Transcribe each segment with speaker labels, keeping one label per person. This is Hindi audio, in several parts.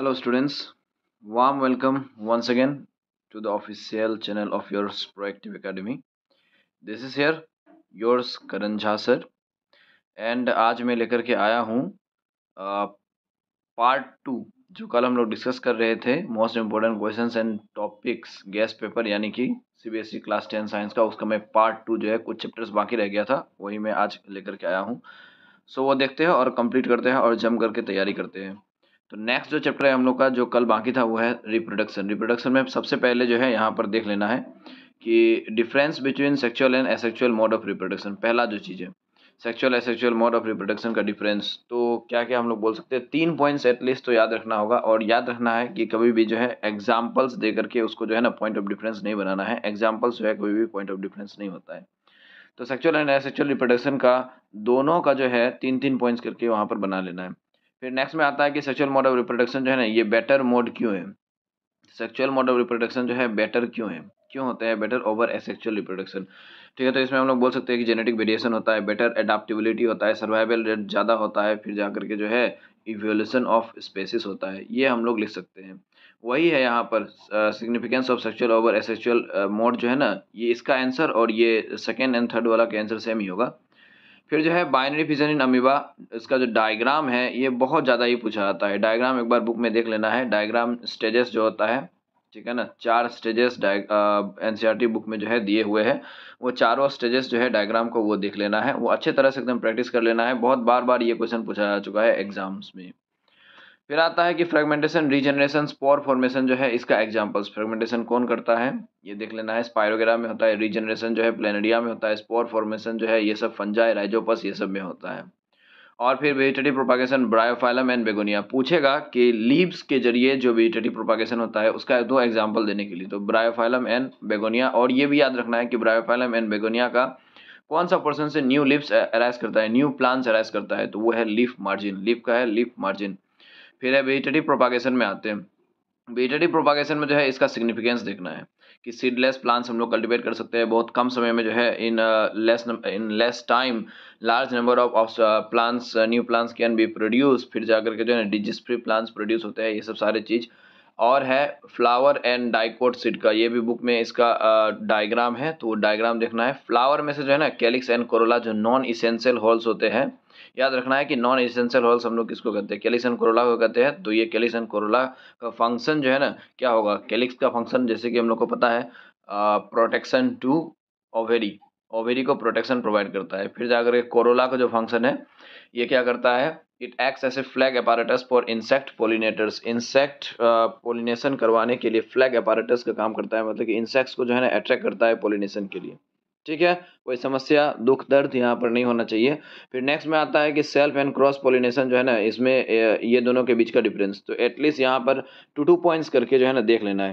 Speaker 1: हेलो स्टूडेंट्स वाम welcome once again to the official channel of your proactive academy this is here yours Karan Jha sir and आज मैं लेकर के आया हूँ पार्ट टू जो कल हम लोग डिस्कस कर रहे थे most important question and topics guess paper यानी कि C B S E class ten science का उसका मैं पार्ट टू जो है कुछ चैप्टर्स बाकी रह गया था वही मैं आज लेकर के आया हूँ सो so, वो देखते हैं और कंप्लीट करते हैं और जम करके तैयारी करते हैं तो नेक्स्ट जो चैप्टर है हम लोग का जो कल बाकी था वो है रिप्रोडक्शन रिप्रोडक्शन में सबसे पहले जो है यहाँ पर देख लेना है कि difference between sexual and asexual mode of reproduction पहला जो चीज़ है sexual asexual mode of reproduction का डिफरेंस तो क्या क्या हम लोग बोल सकते हैं तीन पॉइंट्स एटलीस्ट तो याद रखना होगा और याद रखना है कि कभी भी जो है एग्जाम्पल्स दे करके उसको जो है ना पॉइंट ऑफ डिफरेंस नहीं बनाना है एग्जाम्पल्स जो है कभी भी पॉइंट ऑफ डिफरेंस नहीं होता है तो सेक्चुअल एंड एसेक्चुअल रिप्रोडक्शन का दोनों का जो है तीन तीन पॉइंट्स करके वहाँ पर बना लेना है फिर नेक्स्ट में आता है कि सेक्चुअल मोड ऑफ रिप्रोडक्शन जो है ना ये बेटर मोड क्यों है सेक्चुअल मोड ऑफ रिप्रोडक्शन जो है बेटर क्यों है क्यों होता है बेटर ओवर एसेक्चुअल रिप्रोडक्शन ठीक है तो इसमें हम लोग बोल सकते हैं कि जेनेटिक वेरिएशन होता है बेटर एडाप्टिबिलिटी होता है सर्वाइवल रेट ज़्यादा होता है फिर जा करके जो है इवोल्यूशन ऑफ स्पेसिस होता है ये हम लोग लिख सकते हैं वही है यहाँ पर significance of sexual over asexual mode जो है ना ये इसका आंसर और ये सेकेंड एंड थर्ड वाला का आंसर सेम ही होगा फिर जो है बाइनरी फिजन इन अमीबा इसका जो डायग्राम है ये बहुत ज़्यादा ही पूछा जाता है डायग्राम एक बार बुक में देख लेना है डायग्राम स्टेजेस जो होता है ठीक है ना चार स्टेजेस एन सी बुक में जो है दिए हुए हैं वो चारों स्टेजेस जो है डायग्राम को वो देख लेना है वो अच्छे तरह से एकदम प्रैक्टिस कर लेना है बहुत बार बार ये क्वेश्चन पूछा जा चुका है एग्जाम्स में फिर आता है कि फ्रेगमेंटेशन रीजनरेशन स्पोर फॉर्मेशन जो है इसका एग्जाम्पल्स फ्रेगमेंटेशन कौन करता है ये देख लेना है स्पायरोगेरा में होता है रीजनरेशन जो है प्लेनेडिया में होता है स्पोर फॉर्मेशन जो है ये सब फंजाई राइजोपस ये सब में होता है और फिर vegetative propagation bryophyllum and begonia पूछेगा कि लीव्स के जरिए जो वेजिटेटिव प्रोपागेशन होता है उसका दो एग्जाम्पल देने के लिए तो ब्रायोफाइलम एंड बेगोनिया और ये भी याद रखना है कि ब्रायोफाइलम एंड बेगोनिया का कौन सा पर्सन से न्यू लिप्स अराइज करता है न्यू प्लान्स अराइज करता है तो वो है लीफ मार्जिन लीफ का है लीफ मार्जिन फिर है वेजिटेटिव प्रोपागेशन में आते हैं वेजिटेटिव प्रोपागेशन में जो है इसका सिग्निफिकेंस देखना है कि सीडलेस प्लांट्स हम लोग कल्टिवेट कर सकते हैं बहुत कम समय में जो है in less in less time large number of plants new plants can be produce फिर जाकर के जो है डिजिस फ्री प्लांट्स प्रोड्यूस होते हैं ये सब सारे चीज़ और है फ्लावर एंड डाइकोट सीड का ये भी बुक में इसका डायग्राम uh, है तो वो डायग्राम देखना है फ्लावर में से जो है ना कैलिक्स एंड कोरोला जो नॉन इसेंशियल होल्स होते हैं याद रखना है कि नॉन एसेंशियल ऑयल्स हम लोग किसको कहते हैं कैलिसन कोरोला को कहते हैं तो ये कैलिसन कोरोला का फंक्शन जो है ना क्या होगा कैलिक्स का फंक्शन जैसे कि हम लोग को पता है प्रोटेक्शन टू ओवेरी ओवेरी को प्रोटेक्शन प्रोवाइड करता है फिर जाकर के कोरोला का जो फंक्शन है ये क्या करता है it acts as a flag apparatus for insect pollinators insect pollination करवाने के लिए फ्लैग अपारेटस का काम करता है मतलब कि इंसेक्ट्स को जो है ना अट्रैक्ट करता है पोलिनेशन के लिए ठीक है कोई समस्या दुख दर्द यहाँ पर नहीं होना चाहिए फिर नेक्स्ट में आता है कि सेल्फ एंड क्रॉस पोलिनेशन जो है ना इसमें ये दोनों के बीच का डिफरेंस तो एटलीस्ट यहाँ पर टू टू पॉइंट्स करके जो है ना देख लेना है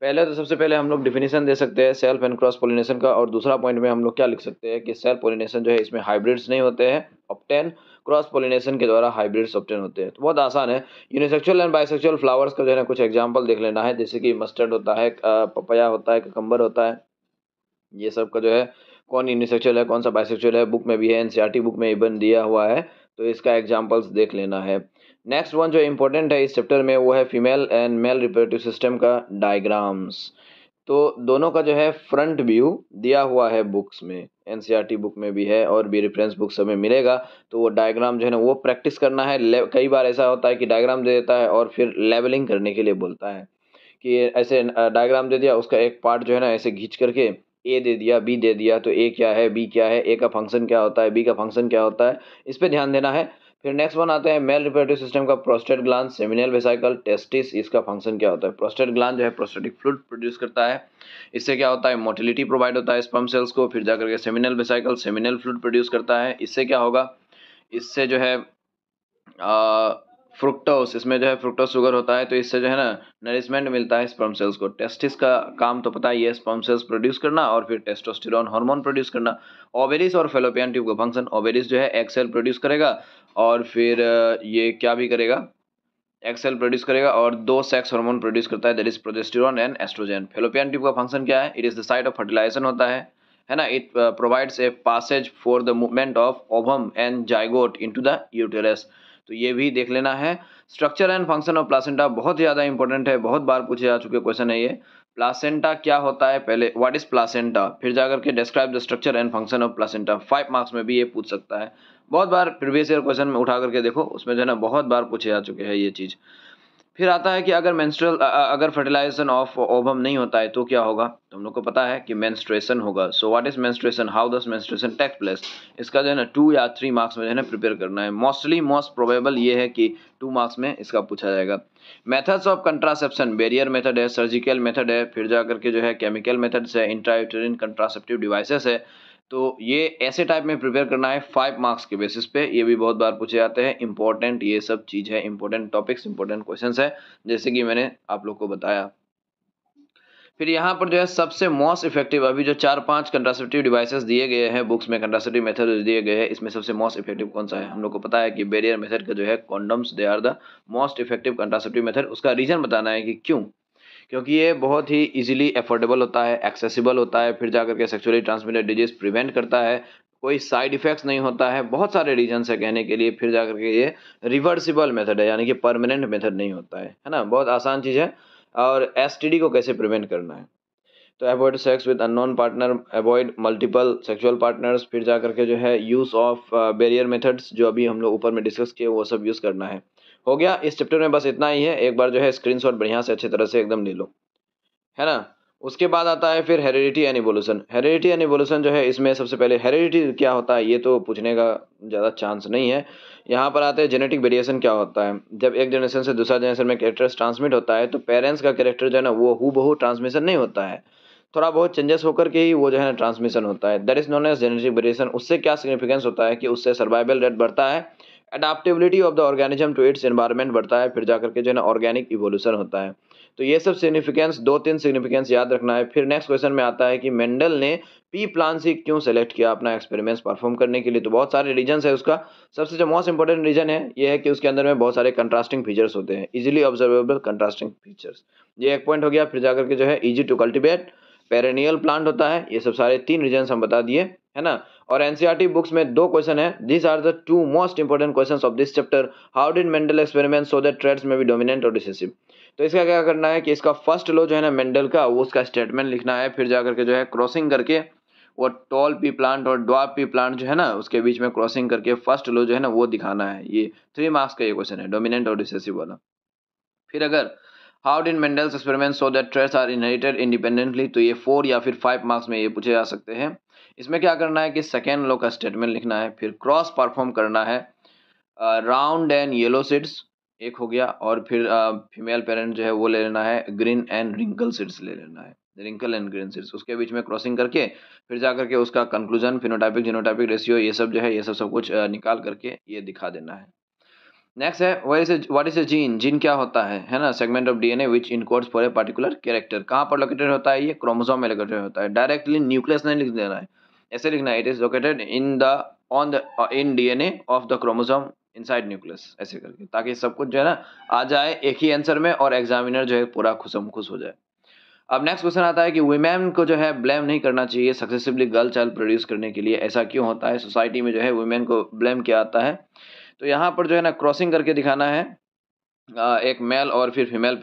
Speaker 1: पहले तो सबसे पहले हम लोग डिफिनेशन दे सकते हैं सेल्फ एंड क्रॉस पोलिनेशन का और दूसरा पॉइंट में हम लोग क्या लिख सकते हैं कि सेल्फ पोलिनेशन जो है इसमें हाइब्रिड्स नहीं होते हैं ऑप्टेन क्रॉस पोलिनेशन के द्वारा हाइब्रिड्स ऑप्टेन होते हैं तो बहुत आसान है यूनिसेक्चुअल एंड बाइसेक्चुअल फ्लावर्स का जो है ना कुछ एग्जाम्पल देख लेना है जैसे कि मस्टर्ड होता है पपया होता है ककम्बर होता है ये सब का जो है कौन यूनिसेक्सुअल है कौन सा बाइसेक्चुअल है बुक में भी है एन बुक e में इवन दिया हुआ है तो इसका एग्जाम्पल्स देख लेना है नेक्स्ट वन जो इम्पोर्टेंट है इस चैप्टर में वो है female and male reproductive system का डायग्राम्स तो दोनों का जो है फ्रंट व्यू दिया हुआ है बुक्स में एन बुक e में भी है और भी रेफरेंस बुक सब में मिलेगा तो वो डायग्राम जो है ना वो प्रैक्टिस करना है कई बार ऐसा होता है कि डायग्राम दे देता है और फिर लेवलिंग करने के लिए बोलता है कि ऐसे डायग्राम दे दिया उसका एक पार्ट जो है ना ऐसे घींच करके ए दे दिया बी दे दिया तो ए क्या है बी क्या है ए का फंक्शन क्या होता है बी का फंक्शन क्या होता है इस पर ध्यान देना है फिर नेक्स्ट वन आते हैं मेल रिपोर्टिव सिस्टम का prostate glands seminal vesicle testis इसका फंक्शन क्या होता है प्रोस्टेट ग्लान जो है प्रोस्टेटिक फ्लूड प्रोड्यूस करता है इससे क्या होता है मोटिलिटी प्रोवाइड होता है स्पम सेल्स को फिर जाकर के seminal vesicle seminal fluid produce करता है इससे क्या होगा इससे जो है फ्रुक्टोस इसमें जो है फ्रुक्टोस शुगर होता है तो इससे जो है ना नरिशमेंट मिलता है स्पर्म सेल्स को टेस्टिस का काम तो पता ही है स्पर्म सेल्स प्रोड्यूस करना और फिर टेस्टोस्टेरोन हार्मोन प्रोड्यूस करना ओवेरिस और फेलोपियन ट्यूब का फंक्शन ओवेरिस जो है एक्सेल प्रोड्यूस करेगा और फिर ये क्या भी करेगा एक्सेल प्रोड्यूस करेगा और दो सेक्स हार्मोन प्रोड्यूस करता है that is progesterone and estrogen fallopian tube का फंक्शन क्या है it is the site of fertilisation होता है है ना it provides a passage for the movement of ovum and zygote into the uterus तो ये भी देख लेना है structure and function of placenta बहुत ज़्यादा इंपॉर्टेंट है बहुत बार पूछे जा चुके क्वेश्चन है ये प्लासेंटा क्या होता है पहले व्हाट इज प्लासेंटा फिर जाकर के describe the structure and function of placenta five marks में भी ये पूछ सकता है बहुत बार प्रीवियस ईयर क्वेश्चन में उठा करके देखो उसमें जो है ना बहुत बार पूछे जा चुके हैं ये चीज़ फिर आता है कि अगर मेंस्ट्रुअल अगर फर्टिलाइजेशन ऑफ ओबम नहीं होता है तो क्या होगा तुम हम लोग को पता है कि मेंस्ट्रुएशन होगा so what is menstruation how does menstruation take place इसका जो है ना टू या थ्री मार्क्स में जो है ना प्रिपेयर करना है मोस्टली मोस्ट प्रोबेबल ये है कि टू मार्क्स में इसका पूछा जाएगा methods of contraception barrier method है सर्जिकल मेथड है फिर जा करके जो है केमिकल मेथड्स है इंट्राइटरिन कंट्रासेप्टिव डिवाइसेस है तो ये ऐसे टाइप में प्रिपेयर करना है फाइव मार्क्स के बेसिस पे ये भी बहुत बार पूछे जाते हैं इंपॉर्टेंट ये सब चीज़ है इंपॉर्टेंट टॉपिक्स इंपॉर्टेंट क्वेश्चन है जैसे कि मैंने आप लोग को बताया फिर यहाँ पर जो है सबसे मोस्ट इफेक्टिव अभी जो चार पांच कंट्रासेप्टिव डिवाइसेस दिए गए हैं बुक्स में कंट्रासेप्टिव मेथड दिए गए हैं इसमें सबसे मोस्ट इफेक्टिव कौन सा है हम लोग को पता है कि बेरियर मेथड का जो है condoms they are the most effective contraceptive method उसका रीज़न बताना है कि क्यों क्योंकि ये बहुत ही इजीली अफोर्डेबल होता है एक्सेसिबल होता है फिर जाकर के सेक्चुअली ट्रांसमिटेड डिजीज प्रिवेंट करता है कोई साइड इफेक्ट्स नहीं होता है बहुत सारे रीजन है कहने के लिए फिर जाकर के ये रिवर्सिबल मेथड है यानी कि परमानेंट मेथड नहीं होता है है ना बहुत आसान चीज़ है और एस को कैसे प्रिवेंट करना है तो avoid sex with unknown partner avoid multiple sexual partners फिर जा करके जो है यूज़ ऑफ बेरियर मेथड्स जो अभी हम लोग ऊपर में डिस्कस किए वो सब यूज़ करना है हो गया इस चैप्टर में बस इतना ही है एक बार जो है स्क्रीन बढ़िया से अच्छी तरह से एकदम ले लो है ना उसके बाद आता है फिर heredity and evolution heredity and evolution जो है इसमें सबसे पहले हेरिडिटी क्या होता है ये तो पूछने का ज़्यादा चांस नहीं है यहाँ पर आते हैं जेनेटिक वेरिएशन क्या होता है जब एक जनरेशन से दूसरा जनरेशन में कैरेक्टर्स ट्रांसमिट होता है तो पेरेंट्स का कैरेक्टर जो है ना वो हु बहू ट्रांसमिशन नहीं होता है थोड़ा बहुत चेंजेस होकर के ही वो जो है ना ट्रांसमिशन होता है that is known as genetic variation उससे क्या सिग्निफिकेंस होता है कि उससे सर्वाइवल रेट बढ़ता है adaptability of the organism to its environment बढ़ता है फिर जा करके जो है ना ऑर्गेनिक इवोल्यूशन होता है तो ये सब सिग्निफिकेंस दो तीन सिग्निफिकेंस याद रखना है फिर नेक्स्ट क्वेश्चन में आता है कि मेंडल ने पी प्लान से क्यों सेलेक्ट किया अपना एक्सपेरिमेंट्स परफॉर्म करने के लिए तो बहुत सारे रीजन है उसका सबसे जो मोस्ट इंपॉर्टेंट रीजन है ये है कि उसके अंदर में बहुत सारे कंट्रास्टिंग फीचर्स होते हैं इजिली ऑब्जर्वेबल कंट्रास्टिंग फीचर्स ये एक पॉइंट हो गया फिर जाकर के जो है easy to cultivate perennial plant होता है ये सब सारे तीन रीजन हम बता दिए है ना और एनसीईआरटी बुक्स e में दो क्वेश्चन है this are the two most important questions of this chapter how did Mendel experiment so that traits may be dominant और डिसेसिव तो इसका क्या करना है कि इसका फर्स्ट लो जो है ना मेंडल का वो उसका स्टेटमेंट लिखना है फिर जाकर के जो है क्रॉसिंग करके वो टॉल पी प्लांट और ड्वाप पी प्लांट जो है ना उसके बीच में क्रॉसिंग करके फर्स्ट लो जो है ना वो दिखाना है ये थ्री मार्क्स का ये क्वेश्चन है डोमिनेंट और डिसेसिव वाला फिर अगर how did Mendel's experiment so that traits are inherited independently तो ये फोर या फिर फाइव मार्क्स में ये पूछे जा सकते हैं इसमें क्या करना है कि सेकेंड लो का स्टेटमेंट लिखना है फिर क्रॉस परफॉर्म करना है राउंड एंड येलो सीड्स एक हो गया और फिर फीमेल पेरेंट जो है वो ले लेना है ग्रीन एंड रिंकल सीड्स ले लेना है रिंकल एंड ग्रीन सीड्स उसके बीच में क्रॉसिंग करके फिर जा करके उसका कंक्लूजन फिनोटाइपिक जीनोटाइपिक रेशियो ये सब जो है ये सब सब कुछ निकाल करके ये दिखा देना है नेक्स्ट है what is what is a gene gene क्या होता है है ना segment of DNA which encodes for a particular character कहाँ पर लोकेटेड होता है ये क्रोमोसोम में लोकेटेड होता है डायरेक्टली न्यूक्लियस नहीं लिख देना है ऐसे लिखना है it is located in the on the in DNA of the chromosome inside nucleus ऐसे करके ताकि सब कुछ जो है ना आ जाए एक ही आंसर में और एग्जामिनर जो है पूरा खुशम खुश हो जाए अब नेक्स्ट क्वेश्चन आता है कि वुमेन को जो है ब्लेम नहीं करना चाहिए सक्सेसिवली गर्ल चाइल्ड प्रोड्यूस करने के लिए ऐसा क्यों होता है सोसाइटी में जो है वुमेन को ब्लेम किया जाता है तो यहाँ पर जो है ना क्रॉसिंग करके दिखाना है एक मेल और फिर फीमेल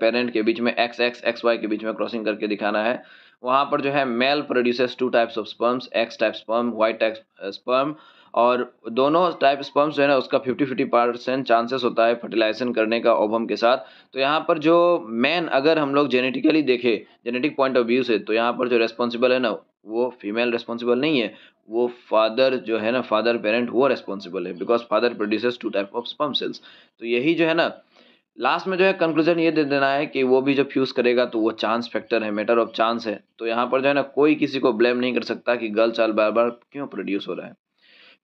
Speaker 1: पेरेंट के बीच में एक्स एक्स एक्स वाई के बीच में क्रॉसिंग करके दिखाना है वहाँ पर जो है male produces two types of sperms X type sperm Y type sperm और दोनों टाइप स्पर्म्स जो है ना उसका फिफ्टी फिफ्टी परसेंट चांसेस होता है फर्टिलाइजेशन करने का ओबम के साथ तो यहाँ पर जो मैन अगर हम लोग जेनेटिकली देखें जेनेटिक पॉइंट ऑफ व्यू से तो यहाँ पर जो रेस्पॉन्सिबल है ना वो फीमेल रेस्पॉन्सिबल नहीं है वो फादर जो है ना फादर पेरेंट वो रेस्पॉन्सिबल है because father produces two type of sperm cells तो यही जो है ना लास्ट में जो है कंक्लूजन ये दे देना है कि वो भी जब फ्यूज़ करेगा तो वो चांस फैक्टर है मैटर ऑफ चांस है तो यहाँ पर जो है ना कोई किसी को ब्लेम नहीं कर सकता कि गर्ल चाल बार बार क्यों प्रोड्यूस हो रहा है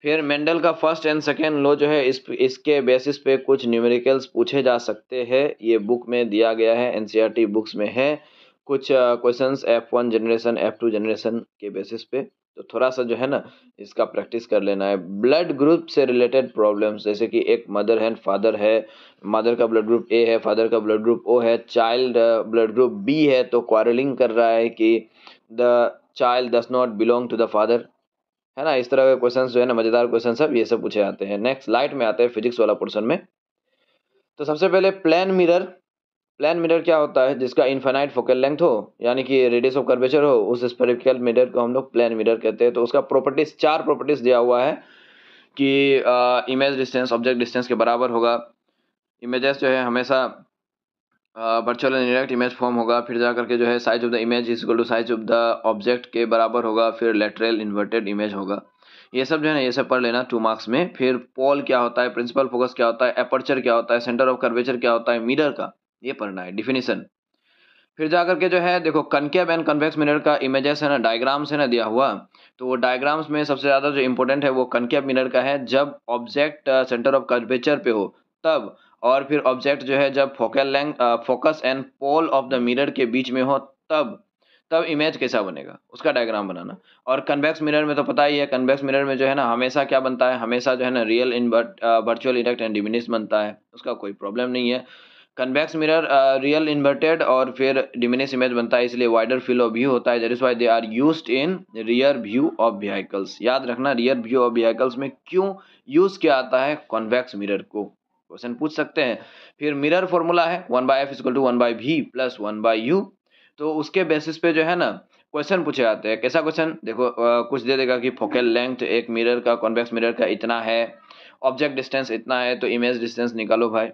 Speaker 1: फिर मेंडल का फर्स्ट एंड सेकेंड लो जो है इस इसके बेसिस पे कुछ न्यूमेरिकल्स पूछे जा सकते हैं ये बुक में दिया गया है एन बुक्स e में है कुछ questions F one generation F two generation के बेसिस पे तो थोड़ा सा जो है ना इसका प्रैक्टिस कर लेना है ब्लड ग्रुप से रिलेटेड प्रॉब्लम्स जैसे कि एक मदर है फादर है मदर का ब्लड ग्रुप ए है फादर का ब्लड ग्रुप ओ है चाइल्ड ब्लड ग्रुप बी है तो क्वारलिंग कर रहा है कि the child does not belong to the father है ना इस तरह के क्वेश्चन जो है ना मज़ेदार क्वेश्चन सब ये सब पूछे जाते हैं नेक्स्ट लाइट में आते हैं फिजिक्स वाला पोर्सन में तो सबसे पहले प्लान मिरर प्लान मिरर क्या होता है जिसका इन्फेनाइट फोकल लेंथ हो यानी कि रेडियस ऑफ कर्वेचर हो उस स्पेरिकल मिरर को हम लोग प्लान मिरर कहते हैं तो उसका प्रॉपर्टीज चार प्रॉपर्टीज दिया हुआ है कि इमेज डिस्टेंस ऑब्जेक्ट डिस्टेंस के बराबर होगा इमेजेस जो है हमेशा virtual and direct image form होगा फिर जा करके जो है size of the image is equal to size of the object के बराबर होगा फिर लेटरल इन्वर्टेड इमेज होगा ये सब जो है ना ये सब पढ़ लेना टू मार्क्स में फिर पॉल क्या होता है प्रिंसिपल फोकस क्या होता है अपर्चर क्या होता है सेंटर ऑफ कर्वेचर क्या होता है मिरर का ये पढ़ना है डिफिनीसन फिर जाकर के जो है देखो कनकेब एंड कन्वेक्स मिनर का इमेजेस है ना डायग्राम से ना दिया हुआ तो वो डायग्राम्स में सबसे ज़्यादा जो इंपॉर्टेंट है वो कनकेब मिनर का है जब ऑब्जेक्ट सेंटर ऑफ कर्वेचर पे हो तब और फिर ऑब्जेक्ट जो है जब focal length focus and pole of the mirror के बीच में हो तब तब इमेज कैसा बनेगा उसका डायग्राम बनाना और कन्वेक्स मिरर में तो पता ही है कन्वेक्स मिरर में जो है ना हमेशा क्या बनता है हमेशा जो है ना real in virtual induct and diminish बनता है उसका कोई प्रॉब्लम नहीं है कन्वेक्स मिरर रियल इन्वर्टेड और फिर डिमिनिश इमेज बनता है इसलिए वाइडर फील्ड ऑफ व्यू होता है that is why they are used in rear view of vehicles याद रखना रियर व्यू ऑफ व्हीकल्स में क्यों यूज़ किया आता है कॉन्वेक्स मिरर को क्वेश्चन पूछ सकते हैं फिर मिरर फॉर्मूला है one by F equal to one by V plus one by U तो उसके बेसिस पे जो है ना क्वेश्चन पूछे जाते हैं कैसा क्वेश्चन देखो आ, कुछ दे देगा कि फोकल लेंथ एक मिरर का कॉन्वेक्स मिरर का इतना है ऑब्जेक्ट डिस्टेंस इतना है तो इमेज डिस्टेंस निकालो भाई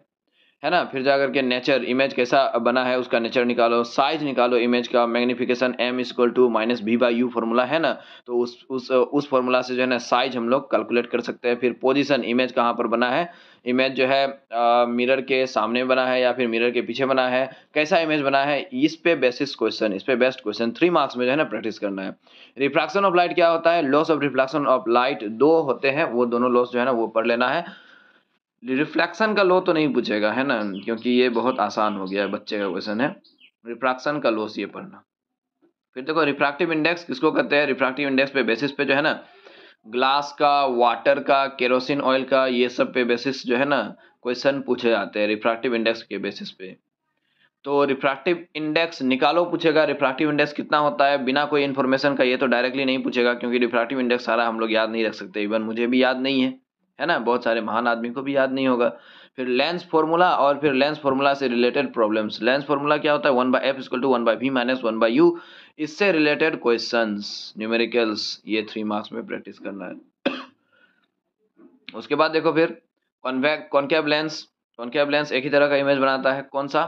Speaker 1: है ना फिर जाकर के नेचर इमेज कैसा बना है उसका नेचर निकालो साइज निकालो इमेज का magnification M equal to minus B by U formula है ना तो उस उस उस फॉर्मूला से जो है ना साइज हम लोग कैलकुलेट कर सकते हैं फिर पोजीशन इमेज कहाँ पर बना है इमेज जो है मिरर के सामने बना है या फिर मिरर के पीछे बना है कैसा इमेज बना है इस पे बेसिस क्वेश्चन इस पे बेस्ट क्वेश्चन थ्री मार्क्स में जो है ना प्रैक्टिस करना है रिफ्रैक्शन ऑफ लाइट क्या होता है laws of refraction of light दो होते हैं वो दोनों लॉस जो है ना वो पढ़ लेना है रिफ्लेक्शन का लो तो नहीं पूछेगा है ना क्योंकि ये बहुत आसान हो गया है बच्चे का क्वेश्चन है रिफ्रैक्शन का लॉ ये पढ़ना फिर देखो रिफ्रैक्टिव इंडेक्स किसको कहते हैं रिफ्रैक्टिव इंडेक्स पे बेसिस पे जो है ना ग्लास का वाटर का केरोसिन ऑयल का ये सब पे बेसिस जो है ना क्वेश्चन पूछे जाते हैं रिफ्रैक्टिव इंडेक्स के बेसिस पे तो रिफ्रैक्टिव इंडेक्स निकालो पूछेगा रिफ्रैक्टिव इंडेक्स कितना होता है बिना कोई इन्फॉर्मेशन का ये तो डायरेक्टली नहीं पूछेगा क्योंकि रिफ्रैक्टिव इंडेक्स सारा हम लोग याद नहीं रख सकते इवन मुझे भी याद नहीं है है ना बहुत सारे महान आदमी को भी याद नहीं होगा फिर लेंस फॉर्मूला और फिर लेंस फॉर्मूला से रिलेटेड प्रॉब्लम्स लेंस फॉर्मूला क्या होता है one by F equal to one by V minus one by U इससे रिलेटेड क्वेश्चन न्यूमेरिकल्स ये थ्री मार्क्स में प्रैक्टिस करना है उसके बाद देखो फिर convex concave lens concave lens एक ही तरह का इमेज बनाता है कौन सा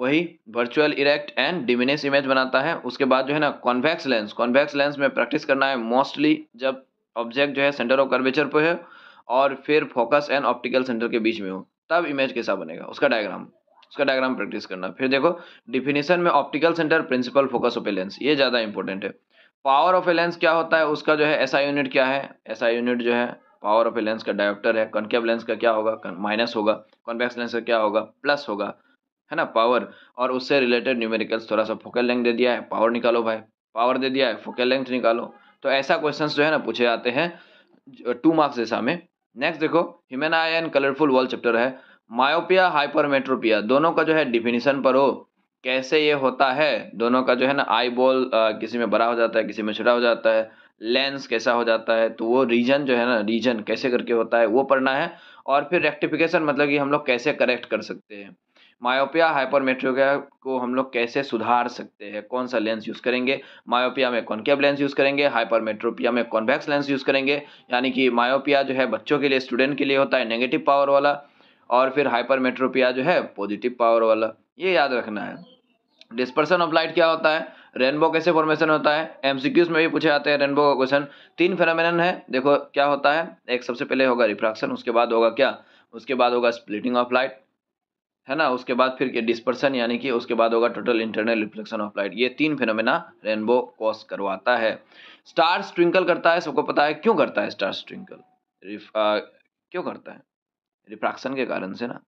Speaker 1: वही virtual erect and diminish image बनाता है उसके बाद जो है ना कॉन्वेक्स लेंस कॉन्वेक्स लेंस में प्रैक्टिस करना है मोस्टली जब ऑब्जेक्ट जो है सेंटर ऑफ कर्वेचर पर है और फिर फोकस एंड ऑप्टिकल सेंटर के बीच में हो तब इमेज कैसा बनेगा उसका डायग्राम उसका डायग्राम प्रैक्टिस करना फिर देखो डिफिनेशन में optical centre principal focus of a lens ये ज़्यादा इंपॉर्टेंट है पावर ऑफ ए लेंस क्या होता है उसका जो है ऐसा यूनिट क्या है ऐसा यूनिट जो है पावर ऑफ ए लेंस का डायोप्टर है कॉन्केव लेंस का क्या होगा माइनस होगा कॉन्वेक्स लेंस का क्या होगा प्लस होगा है ना पावर और उससे रिलेटेड न्यूमेरिकल्स थोड़ा सा फोकल लेंथ दे दिया है पावर निकालो भाई पावर दे दिया है फोकल लेंथ निकालो तो ऐसा क्वेश्चन जो है ना पूछे जाते हैं टू मार्क्स जैसा में नेक्स्ट देखो human eye and colourful world chapter है मायोपिया हाइपरमेट्रोपिया दोनों का जो है पर हो कैसे ये होता है दोनों का जो है ना आई बॉल किसी में बड़ा हो जाता है किसी में छोटा हो जाता है लेंस कैसा हो जाता है तो वो रीजन जो है ना रीजन कैसे करके होता है वो पढ़ना है और फिर रेक्टिफिकेशन मतलब कि हम लोग कैसे करेक्ट कर सकते हैं मायोपिया हाइपरमेट्रोपिया को हम लोग कैसे सुधार सकते हैं कौन सा लेंस यूज़ करेंगे मायोपिया में कॉन्केव लेंस यूज़ करेंगे हाइपरमेट्रोपिया में कॉन्वैक्स लेंस यूज़ करेंगे यानी कि मायोपिया जो है बच्चों के लिए स्टूडेंट के लिए होता है नेगेटिव पावर वाला और फिर हाइपरमेट्रोपिया जो है पॉजिटिव पावर वाला ये याद रखना है डिस्पर्सन ऑफ लाइट क्या होता है रेनबो कैसे फॉर्मेशन होता है एम में भी पूछे जाते हैं रेनबो का क्वेश्चन तीन फेनोमेनन है देखो क्या होता है एक सबसे पहले होगा रिफ्रैक्शन उसके बाद होगा क्या उसके बाद होगा स्प्लिटिंग ऑफ लाइट है ना उसके बाद फिर डिस्पर्सन यानी कि उसके बाद होगा total internal reflection of light ये तीन फिनोमेना रेनबो कॉस करवाता है स्टार्स ट्विंकल करता है सबको पता है क्यों करता है स्टार्स ट्विंकल क्यों करता है रिफ्रैक्शन के कारण से ना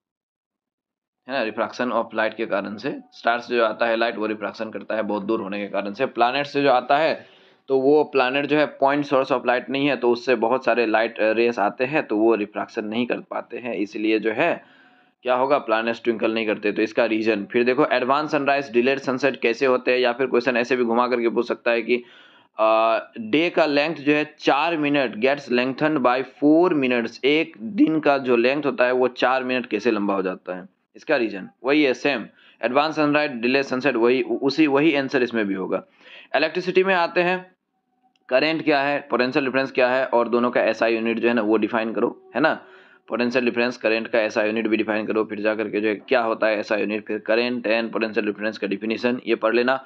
Speaker 1: है ना रिफ्रैक्शन ऑफ लाइट के कारण से स्टार्स जो आता है लाइट वो रिफ्रैक्शन करता है बहुत दूर होने के कारण से प्लानट से जो आता है तो वो प्लानट जो है पॉइंट सोर्स ऑफ लाइट नहीं है तो उससे बहुत सारे लाइट रेस आते हैं तो वो रिफ्रैक्शन नहीं कर पाते हैं इसलिए जो है क्या होगा प्लानट्स ट्विंकल नहीं करते तो इसका रीजन फिर देखो एडवांस सनराइज डिलेड सनसेट कैसे होते हैं या फिर क्वेश्चन ऐसे भी घुमा करके पूछ सकता है कि डे का लेंथ जो है चार minute gets lengthen by four minutes एक दिन का जो लेंथ होता है वो चार मिनट कैसे लंबा हो जाता है इसका रीजन वही है same advance sunrise delay sunset वही उसी वही आंसर इसमें भी होगा इलेक्ट्रिसिटी में आते हैं करेंट क्या है पोटेंशियल डिफरेंस क्या है और दोनों का एसआई SI यूनिट जो है ना वो डिफाइन करो है ना पोटेंशियल डिफरेंस करंट का ऐसा यूनिट भी डिफाइन करो फिर जा करके जो है क्या होता है ऐसा यूनिट फिर करंट एंड पोटेंशियल डिफरेंस का डिफिनीशन ये पढ़ लेना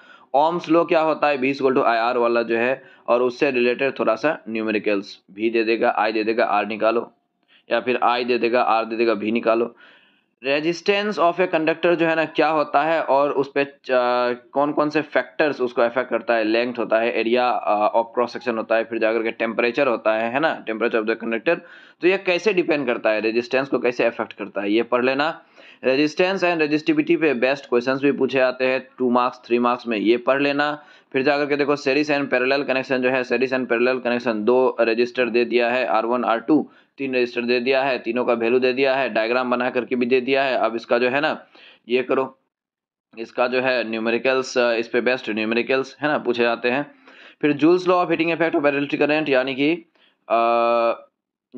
Speaker 1: ओम्स लो क्या होता है बीस गोल टू आई आर वाला जो है और उससे रिलेटेड थोड़ा सा न्यूमेरिकल्स भी दे देगा आई दे देगा आर निकालो या फिर आई दे देगा आर दे देगा भी निकालो रेजिस्टेंस ऑफ ए कंडक्टर जो है ना क्या होता है और उस पर कौन कौन से फैक्टर्स उसको अफेक्ट करता है लेंथ होता है एरिया ऑफ क्रॉस सेक्शन होता है फिर जाकर के टेम्परेचर होता है है ना टेम्परेचर ऑफ द कंडक्टर तो ये कैसे डिपेंड करता है रेजिस्टेंस को कैसे अफेक्ट करता है ये पढ़ लेना रेजिस्टेंस एंड रेजिस्टिविटी पे बेस्ट क्वेश्चन भी पूछे आते हैं टू मार्क्स थ्री मार्क्स में ये पढ़ लेना फिर जाकर के देखो सेरिस एंड पैरेलल कनेक्शन जो है सेरिस एंड पैरेलल कनेक्शन दो रजिस्टर दे दिया है आर वन आर टू तीन रजिस्टर दे दिया है तीनों का वैल्यू दे दिया है डायग्राम बना करके भी दे दिया है अब इसका जो है ना ये करो इसका जो है न्यूमेरिकल्स इस पर बेस्ट न्यूमेरिकल्स है ना पूछे जाते हैं फिर Joule's law of heating effect of electric current यानी कि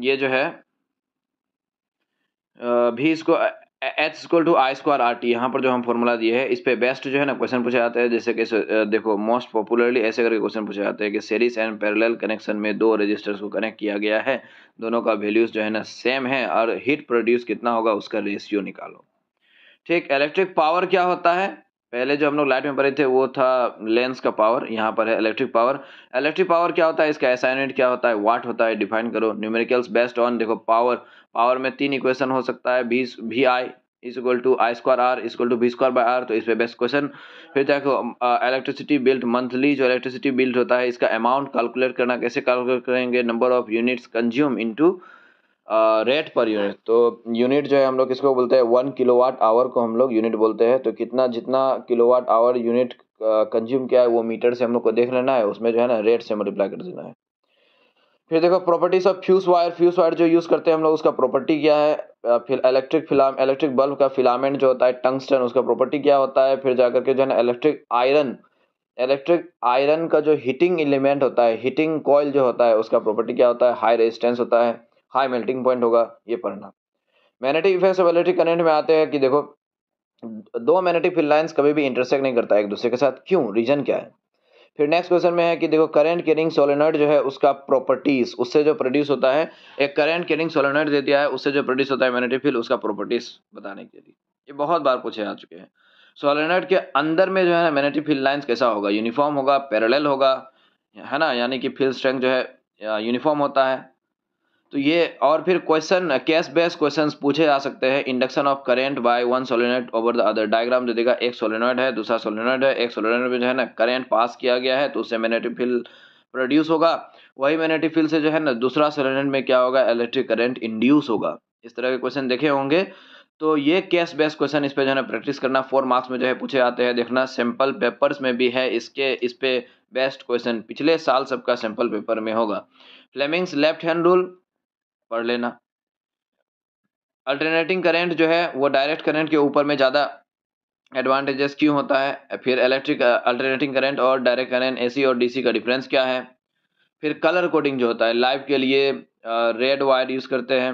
Speaker 1: ये जो है भी इसको H equal to I square R T यहाँ पर जो हम फॉर्मूला दिए हैं इस पर बेस्ट जो है ना क्वेश्चन पूछा जाता है जैसे कि देखो मोस्ट पॉपुलरली ऐसे करके क्वेश्चन पूछा जाता है कि सीरीज एंड पैरेलल कनेक्शन में दो रजिस्टर्स को कनेक्ट किया गया है दोनों का वैल्यूज जो है ना सेम है और हीट प्रोड्यूस कितना होगा उसका रेशियो निकालो ठीक इलेक्ट्रिक पावर क्या होता है पहले जो हम लोग लाइट में पढ़े थे वो था लेंस का पावर यहाँ पर है इलेक्ट्रिक पावर इलेक्ट्रिक पावर क्या होता है इसका असाइनमेंट क्या होता है वाट होता है डिफाइन करो न्यूमेरिकल्स बेस्ट ऑन देखो पावर पावर में तीन इक्वेशन हो सकता है बीस V I is equal to I square R is equal to B square by R तो इस पर बेस्ट क्वेश्चन फिर देखो इलेक्ट्रिसिटी बिल्ट मंथली जो इलेक्ट्रिसिटी बिल्ट होता है इसका अमाउंट कैलकुलेट करना कैसे कैलकुलेट करेंगे number of units consume into rate per unit तो यूनिट जो है हम लोग किसको बोलते हैं वन किलो वाट आवर को हम लोग यूनिट बोलते हैं तो कितना जितना kilowatt hour unit consume किया है वो मीटर से हम लोग को देख लेना है उसमें जो है ना रेट से मल्टीप्लाई कर देना है फिर देखो properties of fuse wire fuse wire जो यूज़ करते हैं हम लोग उसका प्रॉपर्टी क्या है फिर इलेक्ट्रिक फिलाम इलेक्ट्रिक बल्ब का फिलामेंट जो होता है टंगस्टन उसका प्रॉपर्टी क्या होता है फिर जाकर के जो है ना इलेक्ट्रिक आयरन इलेक्ट्रिक आयरन का जो हीटिंग एलिमेंट होता है हीटिंग कॉयल जो होता है उसका प्रॉपर्टी क्या होता है हाई रेजिस्टेंस होता है हाई मेल्टिंग पॉइंट होगा ये पढ़ना मैग्नेटिक इफेक्ट और इलेक्ट्रिक करंट में आते हैं कि देखो दो मैग्नेटिक फील्ड लाइंस कभी भी इंटरसेक्ट नहीं करता एक दूसरे के साथ क्यों रीजन क्या है फिर नेक्स्ट क्वेश्चन में है कि देखो करंट कैरिंग सोलेनॉइड जो है उसका प्रॉपर्टीज उससे जो प्रोड्यूस होता है एक करंट कैरिंग सोलेनॉइड दे दिया है उससे जो प्रोड्यूस होता है मैग्नेटिक फील्ड उसका प्रॉपर्टीज बताने के लिए ये बहुत बार पूछे जा चुके हैं सोलेनॉइड के अंदर में जो है ना मैग्नेटिक फील्ड लाइन्स कैसा होगा यूनिफॉर्म होगा पैरेलल होगा है ना यानी कि फील्ड स्ट्रेंथ जो है यूनिफॉर्म होता है तो ये और फिर क्वेश्चन कैश बेस क्वेश्चन पूछे जा सकते हैं induction of current by one solenoid over the other diagram जो देगा एक सोलेनॉइड है दूसरा सोलेनॉइड है एक सोलेनॉइड में जो है ना करेंट पास किया गया है तो उससे मैग्नेटिक फील्ड प्रोड्यूस होगा वही मैग्नेटिक फील्ड से जो है ना दूसरा सोलेनॉइड में क्या होगा इलेक्ट्रिक करेंट इंड्यूस होगा इस तरह के क्वेश्चन देखे होंगे तो ये कैश बेस्ड क्वेश्चन इस पर जो है ना प्रैक्टिस करना फोर मार्क्स में जो है पूछे जाते हैं देखना सैम्पल पेपर्स में भी है इसके इस पर बेस्ट क्वेश्चन पिछले साल सबका सैम्पल पेपर में होगा फ्लेमिंग्स लेफ्ट हैंड रूल पढ़ लेना अल्टरनेटिंग करंट जो है वो डायरेक्ट करंट के ऊपर में ज़्यादा एडवांटेजेस क्यों होता है फिर इलेक्ट्रिक अल्टरनेटिंग करंट और डायरेक्ट करंट एसी और डीसी का डिफरेंस क्या है फिर कलर कोडिंग जो होता है लाइव के लिए रेड वायर यूज़ करते हैं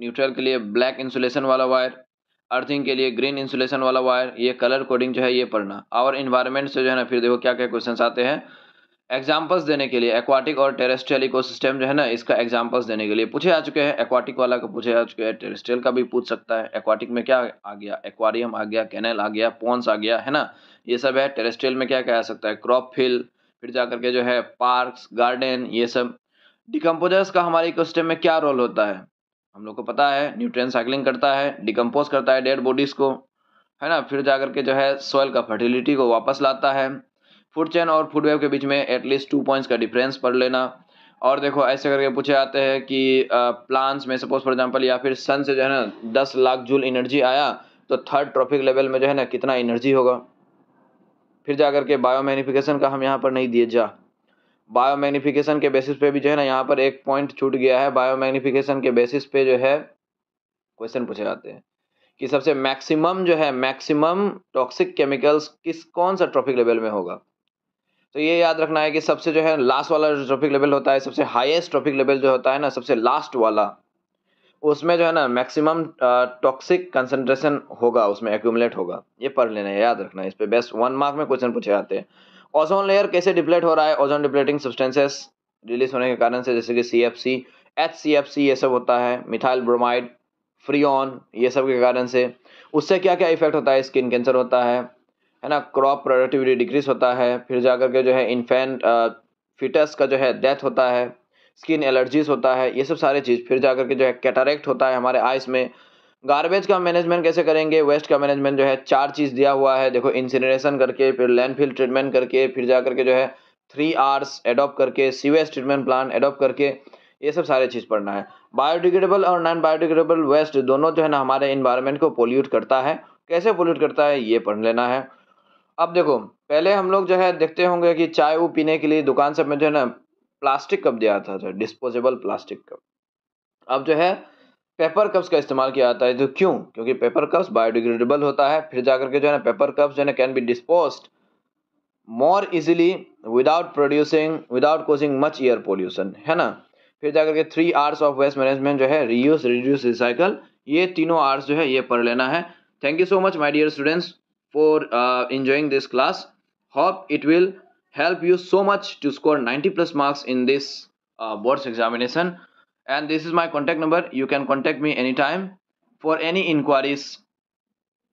Speaker 1: न्यूट्रल के लिए ब्लैक इंसुलेशन वाला वायर अर्थिंग के लिए ग्रीन इंसुलेशन वाला वायर ये कलर कोडिंग जो है ये पढ़ना और इन्वायरमेंट से जो है ना फिर देखो क्या क्या क्वेश्चन आते हैं एग्जाम्पल्स देने के लिए एक्वाटिक और टेरेस्ट्रियल इकोसिस्टम जो है ना इसका एग्जाम्पल्स देने के लिए पूछे आ चुके हैं एक्वाटिक वाला का पूछे आ चुके हैं टेरेस्ट्रियल का भी पूछ सकता है एक्वाटिक में क्या आ गया एक्वारियम आ गया कैनल आ गया पॉन्स आ गया है ना ये सब है टेरेस्ट्रियल में क्या कहा सकता है क्रॉप फील्ड फिर जा करके जो है पार्कस गार्डन ये सब डिकम्पोजर्स का हमारे इकोसिस्टम में क्या रोल होता है हम लोग को पता है न्यूट्रिएंट साइकिलिंग करता है डिकम्पोज करता है डेड बॉडीज़ को है ना फिर जा करके जो है सॉइल का फर्टिलिटी को वापस लाता है फूड चैन और फुटवेव के बीच में एटलीस्ट टू पॉइंट्स का डिफरेंस पढ़ लेना और देखो ऐसे करके पूछे आते हैं कि प्लांट्स में सपोज फॉर एग्जांपल या फिर सन से जो है ना दस लाख जूल एनर्जी आया तो थर्ड ट्रॉफिक लेवल में जो है ना कितना एनर्जी होगा फिर जा करके बायो मैनिफिकेशन का हम यहाँ पर नहीं दिए जा बायो मैग्नीफिकेशन के बेसिस पे भी जो है ना यहाँ पर एक पॉइंट छूट गया है बायो मैग्नीफिकेशन के बेसिस पे जो है क्वेश्चन पूछे जाते हैं कि सबसे मैक्सिमम जो है मैक्सिमम टॉक्सिक केमिकल्स किस कौन सा ट्रॉफिक लेवल में होगा तो ये याद रखना है कि सबसे जो है लास्ट वाला जो ट्रॉफिक लेवल होता है सबसे हाईएस्ट ट्रॉफिक लेवल जो होता है ना सबसे लास्ट वाला उसमें जो है ना मैक्सिमम टॉक्सिक कंसनट्रेशन होगा उसमें एक्यूमलेट होगा ये पढ़ लेना है याद रखना है इस पर बेस्ट वन मार्क में क्वेश्चन पूछे जाते हैं ओजोन लेयर कैसे डिप्लेट हो रहा है ओजोन डिप्लेटिंग सब्सटेंसेस रिलीज होने के कारण से जैसे कि C F C H C F C ये सब होता है मिथाइल ब्रोमाइड फ्रियन ये सब के कारण से उससे क्या क्या इफेक्ट होता है स्किन कैंसर होता है है ना क्रॉप प्रोडक्टिविटी डिक्रीज होता है फिर जा कर के जो है इन्फेंट फिटस का जो है डेथ होता है स्किन एलर्जीज होता है ये सब सारे चीज़ फिर जा कर के जो है कैटारेक्ट होता है हमारे आइस में गारबेज का मैनेजमेंट कैसे करेंगे वेस्ट का मैनेजमेंट जो है चार चीज़ दिया हुआ है देखो इंसिनरेशन करके फिर लैंडफिल ट्रीटमेंट करके फिर जा के जो है थ्री आर्स एडोप्ट करके सीवेज ट्रीटमेंट प्लान एडोप्ट करके ये सब सारे चीज़ पढ़ना है बायोडिग्रेडेबल और नॉन बायोडिग्रेडेबल वेस्ट दोनों जो है ना हमारे इन्वायरमेंट को पोल्यूट करता है कैसे पोल्यूट करता है ये पढ़ लेना है अब देखो पहले हम लोग जो है देखते होंगे कि चाय वो पीने के लिए दुकान से में जो है ना प्लास्टिक कप दिया था था डिस्पोजेबल प्लास्टिक कप अब जो है पेपर कप्स का इस्तेमाल किया जाता है तो क्यों क्योंकि पेपर कप्स बायोडिग्रेडेबल होता है फिर जाकर के जो है ना पेपर कप्स जो है ना can be dispose more easily without producing without causing much air pollution है ना फिर जाकर के three Rs of waste management जो है रीयूज रिड्यूस रिसाइकल ये तीनों आर्ट्स जो है ये पढ़ लेना है thank you so much my dear students for uh, enjoying this class hope it will help you so much to score 90 plus marks in this uh, boards examination and this is my contact number you can contact me anytime for any inquiries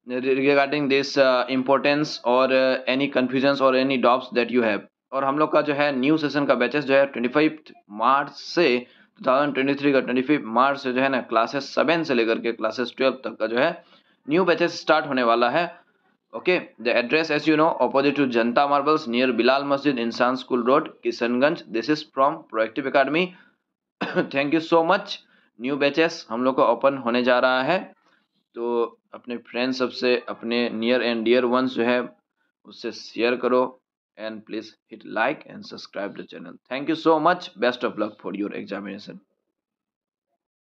Speaker 1: regarding this uh, importance or uh, any confusions or any doubts that you have और हम लोग का जो है न्यू सेशन का बैचेस जो है 25 मार्च से 2023 का 25 मार्च से जो है ना क्लासेस सेवन से लेकर के क्लासेस ट्वेल्व तक का जो है न्यू बैचेस स्टार्ट होने वाला है Okay, the address as you know opposite to Janta Marbles near Bilal Masjid Insan School Road, Kishanganj. This is from Proactive Academy. Thank you so much new batches हम लोग का ओपन होने जा रहा है तो अपने फ्रेंड्स सबसे apne near and dear ones jo hai usse share karo and please hit like and subscribe the channel thank you so much best of luck for your examination